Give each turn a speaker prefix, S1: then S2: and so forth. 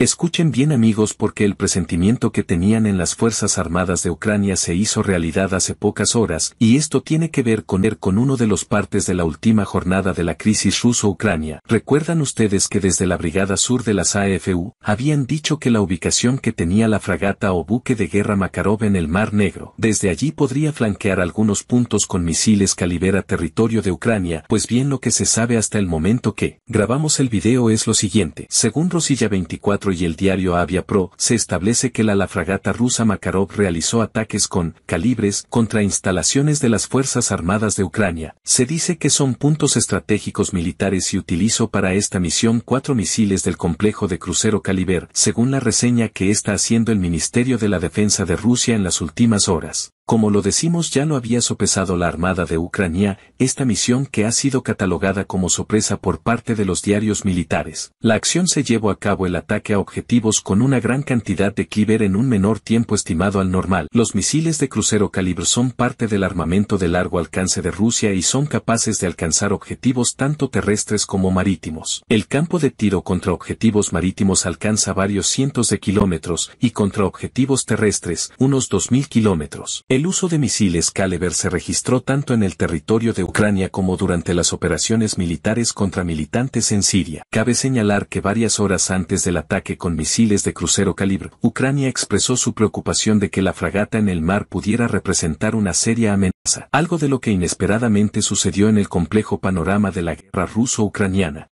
S1: Escuchen bien amigos porque el presentimiento que tenían en las Fuerzas Armadas de Ucrania se hizo realidad hace pocas horas y esto tiene que ver con, con uno de los partes de la última jornada de la crisis ruso-Ucrania. ¿Recuerdan ustedes que desde la Brigada Sur de las AFU habían dicho que la ubicación que tenía la fragata o buque de guerra Makarov en el Mar Negro, desde allí podría flanquear algunos puntos con misiles calibera territorio de Ucrania? Pues bien lo que se sabe hasta el momento que grabamos el video es lo siguiente. Según Rosilla 24 y el diario Pro, se establece que la, la fragata rusa Makarov realizó ataques con calibres contra instalaciones de las Fuerzas Armadas de Ucrania. Se dice que son puntos estratégicos militares y utilizó para esta misión cuatro misiles del complejo de crucero Caliber, según la reseña que está haciendo el Ministerio de la Defensa de Rusia en las últimas horas. Como lo decimos ya lo había sopesado la Armada de Ucrania, esta misión que ha sido catalogada como sorpresa por parte de los diarios militares. La acción se llevó a cabo el ataque a objetivos con una gran cantidad de cliver en un menor tiempo estimado al normal. Los misiles de crucero calibre son parte del armamento de largo alcance de Rusia y son capaces de alcanzar objetivos tanto terrestres como marítimos. El campo de tiro contra objetivos marítimos alcanza varios cientos de kilómetros y contra objetivos terrestres unos 2.000 kilómetros. El uso de misiles Caliber se registró tanto en el territorio de Ucrania como durante las operaciones militares contra militantes en Siria. Cabe señalar que varias horas antes del ataque con misiles de crucero Calibre, Ucrania expresó su preocupación de que la fragata en el mar pudiera representar una seria amenaza, algo de lo que inesperadamente sucedió en el complejo panorama de la guerra ruso-ucraniana.